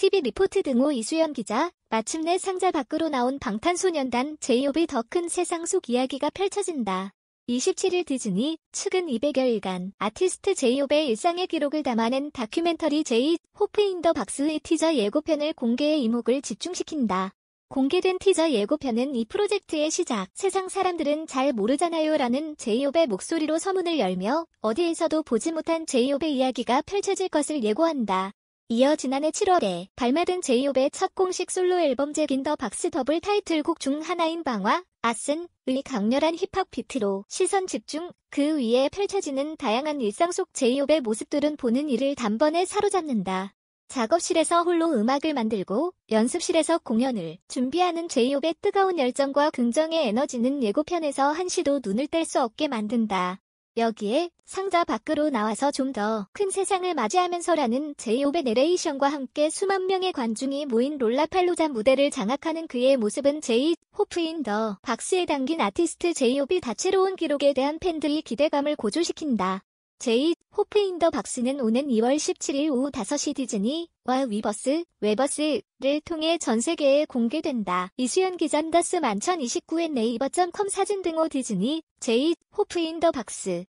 TV 리포트 등호 이수연 기자, 마침내 상자 밖으로 나온 방탄소년단 제이홉의 더 큰 세상 속 이야기가 펼쳐진다. 27일 디즈니 측은 200여일간 아티스트 제이홉의 일상의 기록을 담아낸 다큐멘터리 제이 호프 인더 박스의 티저 예고편을 공개해 이목을 집중시킨다. 공개된 티저 예고편은 이 프로젝트의 시작, 세상 사람들은 잘 모르잖아요 라는 제이홉의 목소리로 서문을 열며 어디에서도 보지 못한 제이홉의 이야기가 펼쳐질 것을 예고한다. 이어 지난해 7월에 발매된 제이홉의 첫 공식 솔로 앨범 잭인 더 박스 더블 타이틀곡 중 하나인 방화, 아슨의 강렬한 힙합 비트로 시선 집중, 그 위에 펼쳐지는 다양한 일상 속 제이홉의 모습들은 보는 이를 단번에 사로잡는다. 작업실에서 홀로 음악을 만들고 연습실에서 공연을 준비하는 제이홉의 뜨거운 열정과 긍정의 에너지는 예고편에서 한시도 눈을 뗄 수 없게 만든다. 여기에 상자 밖으로 나와서 좀 더 큰 세상을 맞이하면서라는 제이홉의 내레이션과 함께 수만 명의 관중이 모인 롤라팔로자 무대를 장악하는 그의 모습은 제이 홉프인더 박스에 담긴 아티스트 제이홉이 다채로운 기록에 대한 팬들이 기대감을 고조시킨다. 제이 호프인더 박스는 오는 2월 17일 오후 5시 디즈니와 위버스, 웨버스를 통해 전 세계에 공개된다. 이수연 기자 더스 만0 29엔 네이버.com 사진 등호 디즈니 제이 호프인더 박스